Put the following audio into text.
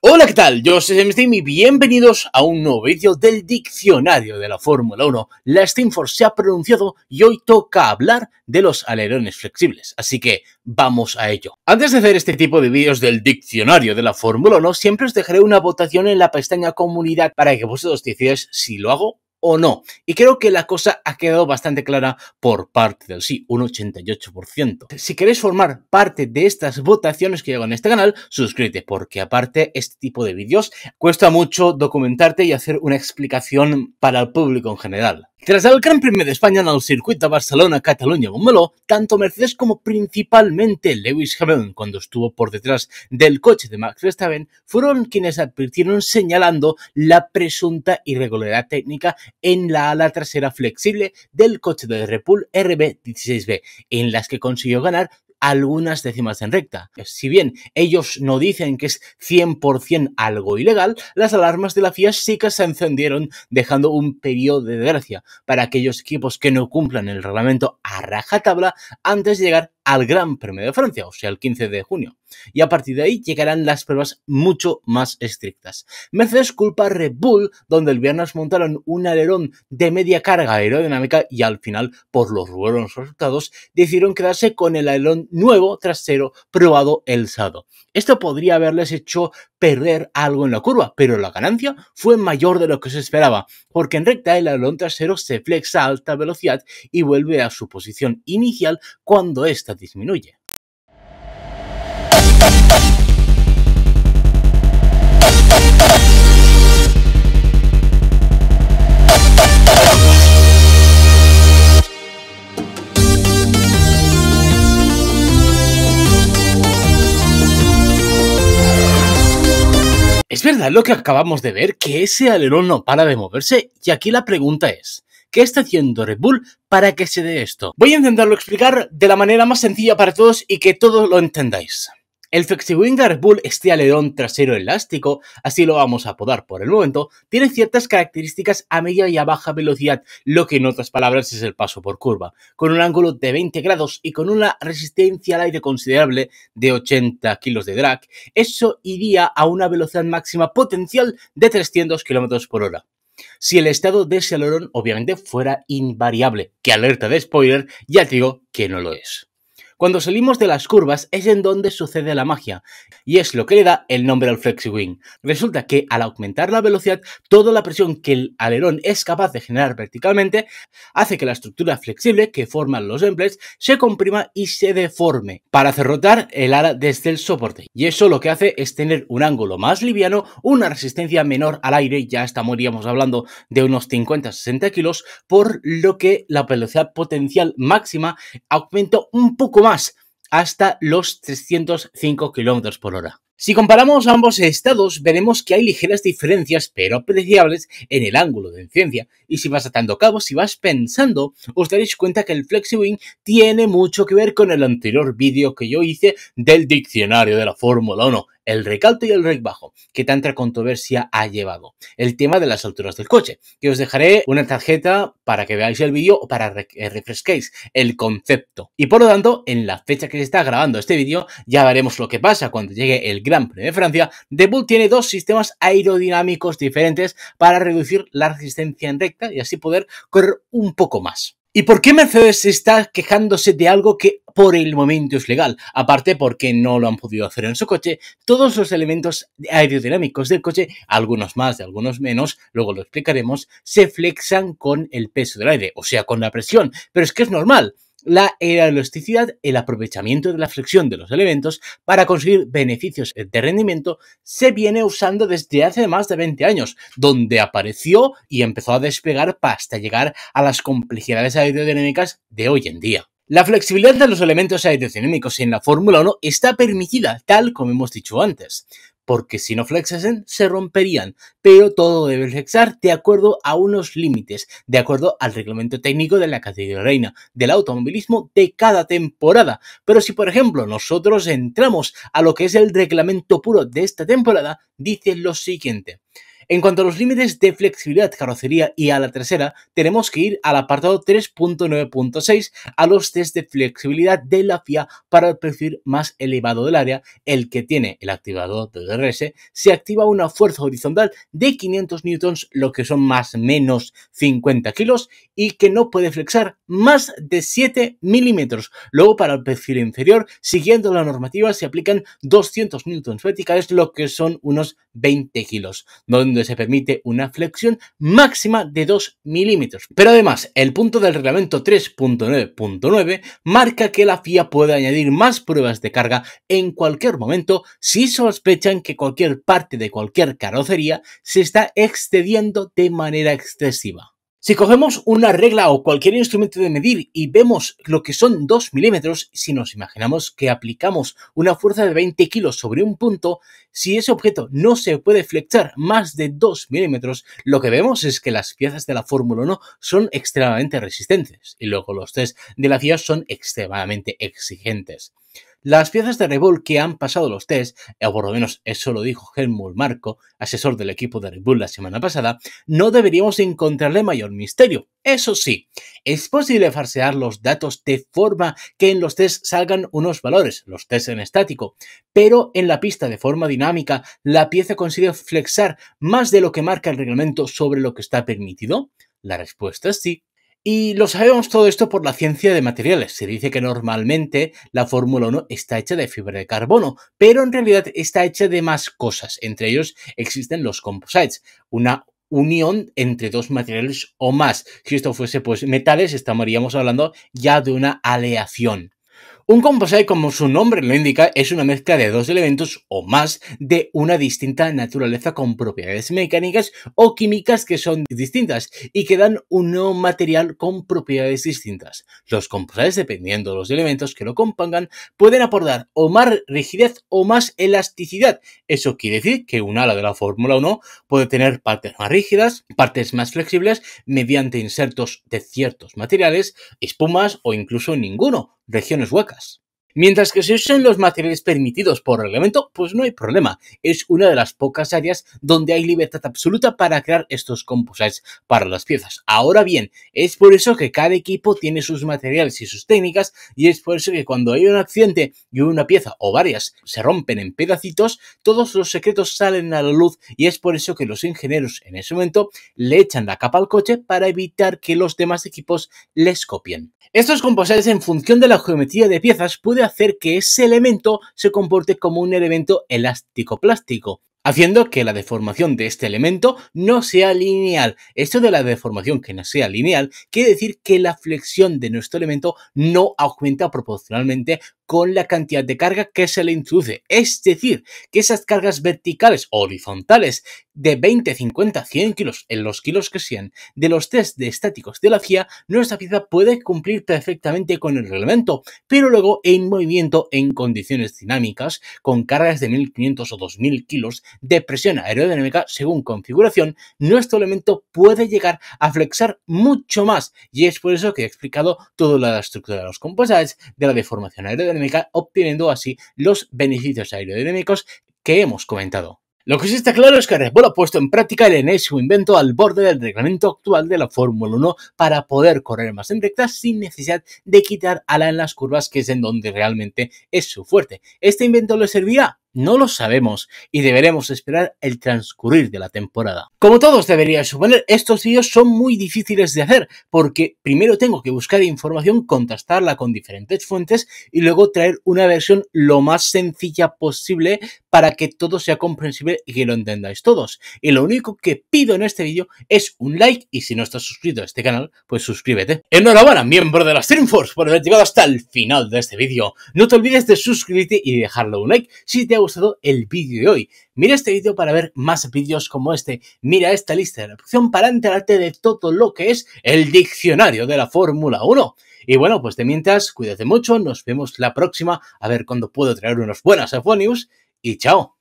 Hola, ¿qué tal? Yo soy Steam y bienvenidos a un nuevo vídeo del diccionario de la Fórmula 1. La Steam Force se ha pronunciado y hoy toca hablar de los alerones flexibles, así que vamos a ello. Antes de hacer este tipo de vídeos del diccionario de la Fórmula 1, siempre os dejaré una votación en la pestaña comunidad para que vosotros decidáis si lo hago o no. Y creo que la cosa ha quedado bastante clara por parte del sí, un 88%. Si queréis formar parte de estas votaciones que llevan en este canal, suscríbete, porque aparte este tipo de vídeos cuesta mucho documentarte y hacer una explicación para el público en general. Tras el Gran Premio de España en el circuito de Barcelona, Cataluña, Montmeló, tanto Mercedes como principalmente Lewis Hamilton, cuando estuvo por detrás del coche de Max Verstappen, fueron quienes advirtieron señalando la presunta irregularidad técnica en la ala trasera flexible del coche de Red Bull RB16B, en las que consiguió ganar algunas décimas en recta. Si bien ellos no dicen que es 100% algo ilegal, las alarmas de la FIA sí que se encendieron dejando un periodo de gracia para aquellos equipos que no cumplan el reglamento a rajatabla antes de llegar al Gran Premio de Francia, o sea, el 15 de junio y a partir de ahí llegarán las pruebas mucho más estrictas. Mercedes culpa Red Bull, donde el viernes montaron un alerón de media carga aerodinámica y al final, por los buenos resultados, decidieron quedarse con el alerón nuevo trasero probado el sábado. Esto podría haberles hecho perder algo en la curva, pero la ganancia fue mayor de lo que se esperaba, porque en recta el alerón trasero se flexa a alta velocidad y vuelve a su posición inicial cuando ésta disminuye. lo que acabamos de ver, que ese alerón no para de moverse? Y aquí la pregunta es, ¿qué está haciendo Red Bull para que se dé esto? Voy a intentarlo explicar de la manera más sencilla para todos y que todos lo entendáis. El Flexiwinger Bull, este alerón trasero elástico, así lo vamos a apodar por el momento, tiene ciertas características a media y a baja velocidad, lo que en otras palabras es el paso por curva, con un ángulo de 20 grados y con una resistencia al aire considerable de 80 kilos de drag, eso iría a una velocidad máxima potencial de 300 km por hora si el estado de ese alerón obviamente fuera invariable, que alerta de spoiler, ya te digo que no lo es. Cuando salimos de las curvas es en donde sucede la magia, y es lo que le da el nombre al FlexiWing. Resulta que al aumentar la velocidad, toda la presión que el alerón es capaz de generar verticalmente hace que la estructura flexible que forman los emblems se comprima y se deforme para hacer rotar el ala desde el soporte. Y eso lo que hace es tener un ángulo más liviano, una resistencia menor al aire, ya estaríamos hablando de unos 50-60 kilos, por lo que la velocidad potencial máxima aumenta un poco más más, hasta los 305 km por hora. Si comparamos ambos estados, veremos que hay ligeras diferencias, pero apreciables, en el ángulo de incidencia. Y si vas atando cabos, si vas pensando, os daréis cuenta que el FlexiWing tiene mucho que ver con el anterior vídeo que yo hice del diccionario de la Fórmula 1, el recalto y el REC bajo, que tanta controversia ha llevado. El tema de las alturas del coche, que os dejaré una tarjeta para que veáis el vídeo o para que eh, refresquéis el concepto. Y por lo tanto, en la fecha que se está grabando este vídeo, ya veremos lo que pasa cuando llegue el Gran Premio de Francia. De Bull tiene dos sistemas aerodinámicos diferentes para reducir la resistencia en recta y así poder correr un poco más. ¿Y por qué Mercedes está quejándose de algo que por el momento es legal, aparte porque no lo han podido hacer en su coche, todos los elementos aerodinámicos del coche, algunos más y algunos menos, luego lo explicaremos, se flexan con el peso del aire, o sea, con la presión, pero es que es normal la elasticidad, el aprovechamiento de la flexión de los elementos para conseguir beneficios de rendimiento, se viene usando desde hace más de 20 años, donde apareció y empezó a despegar hasta llegar a las complejidades aerodinámicas de hoy en día. La flexibilidad de los elementos aerodinámicos en la Fórmula 1 está permitida, tal como hemos dicho antes, porque si no flexasen se romperían, pero todo debe flexar de acuerdo a unos límites, de acuerdo al reglamento técnico de la categoría reina del automovilismo de cada temporada. Pero si por ejemplo nosotros entramos a lo que es el reglamento puro de esta temporada, dice lo siguiente. En cuanto a los límites de flexibilidad, carrocería y a la tercera, tenemos que ir al apartado 3.9.6 a los test de flexibilidad de la FIA para el perfil más elevado del área, el que tiene el activador de DRS, se activa una fuerza horizontal de 500 newtons, lo que son más o menos 50 kilos, y que no puede flexar más de 7 milímetros. Luego, para el perfil inferior, siguiendo la normativa, se aplican 200 newtons verticales, lo que son unos 20 kilos, donde se permite una flexión máxima de 2 milímetros. Pero además, el punto del reglamento 3.9.9 marca que la FIA puede añadir más pruebas de carga en cualquier momento si sospechan que cualquier parte de cualquier carrocería se está excediendo de manera excesiva. Si cogemos una regla o cualquier instrumento de medir y vemos lo que son 2 milímetros, si nos imaginamos que aplicamos una fuerza de 20 kilos sobre un punto, si ese objeto no se puede flexar más de 2 milímetros, lo que vemos es que las piezas de la Fórmula 1 son extremadamente resistentes y luego los test de la FIA son extremadamente exigentes. Las piezas de Red que han pasado los test, o por lo menos eso lo dijo Helmut Marco, asesor del equipo de Red Bull la semana pasada, no deberíamos encontrarle mayor misterio. Eso sí, es posible falsear los datos de forma que en los test salgan unos valores, los test en estático, pero en la pista de forma dinámica la pieza consigue flexar más de lo que marca el reglamento sobre lo que está permitido. La respuesta es sí. Y lo sabemos todo esto por la ciencia de materiales. Se dice que normalmente la Fórmula 1 está hecha de fibra de carbono, pero en realidad está hecha de más cosas. Entre ellos existen los composites, una unión entre dos materiales o más. Si esto fuese pues metales, estaríamos hablando ya de una aleación. Un composite, como su nombre lo indica, es una mezcla de dos elementos o más de una distinta naturaleza con propiedades mecánicas o químicas que son distintas y que dan un nuevo material con propiedades distintas. Los composites, dependiendo de los elementos que lo compongan, pueden aportar o más rigidez o más elasticidad. Eso quiere decir que un ala de la Fórmula 1 puede tener partes más rígidas, partes más flexibles mediante insertos de ciertos materiales, espumas o incluso ninguno, regiones huecas. process. Mientras que se usen los materiales permitidos por reglamento, pues no hay problema. Es una de las pocas áreas donde hay libertad absoluta para crear estos composites para las piezas. Ahora bien, es por eso que cada equipo tiene sus materiales y sus técnicas y es por eso que cuando hay un accidente y una pieza o varias se rompen en pedacitos, todos los secretos salen a la luz y es por eso que los ingenieros en ese momento le echan la capa al coche para evitar que los demás equipos les copien. Estos composites en función de la geometría de piezas puede hacer que ese elemento se comporte como un elemento elástico plástico haciendo que la deformación de este elemento no sea lineal. Esto de la deformación que no sea lineal quiere decir que la flexión de nuestro elemento no aumenta proporcionalmente con la cantidad de carga que se le introduce. Es decir, que esas cargas verticales o horizontales de 20, 50, 100 kilos, en los kilos que sean, de los test de estáticos de la CIA, nuestra pieza puede cumplir perfectamente con el reglamento, pero luego en movimiento en condiciones dinámicas, con cargas de 1500 o 2000 kilos de presión aerodinámica según configuración, nuestro elemento puede llegar a flexar mucho más y es por eso que he explicado toda la estructura de los composites, de la deformación aerodinámica, obteniendo así los beneficios aerodinámicos que hemos comentado. Lo que sí está claro es que Red Bull ha puesto en práctica el su invento al borde del reglamento actual de la Fórmula 1 para poder correr más en recta sin necesidad de quitar ala en las curvas, que es en donde realmente es su fuerte. ¿Este invento le servirá? No lo sabemos y deberemos esperar el transcurrir de la temporada. Como todos deberíais suponer, estos vídeos son muy difíciles de hacer porque primero tengo que buscar información, contrastarla con diferentes fuentes y luego traer una versión lo más sencilla posible para que todo sea comprensible y que lo entendáis todos. Y lo único que pido en este vídeo es un like y si no estás suscrito a este canal, pues suscríbete. Enhorabuena, miembro de la Streamforce, por haber llegado hasta el final de este vídeo. No te olvides de suscribirte y dejarle un like si te ha el vídeo de hoy. Mira este vídeo para ver más vídeos como este. Mira esta lista de reproducción para enterarte de todo lo que es el diccionario de la Fórmula 1. Y bueno, pues de mientras, cuídate mucho, nos vemos la próxima, a ver cuándo puedo traer unos buenas News y chao.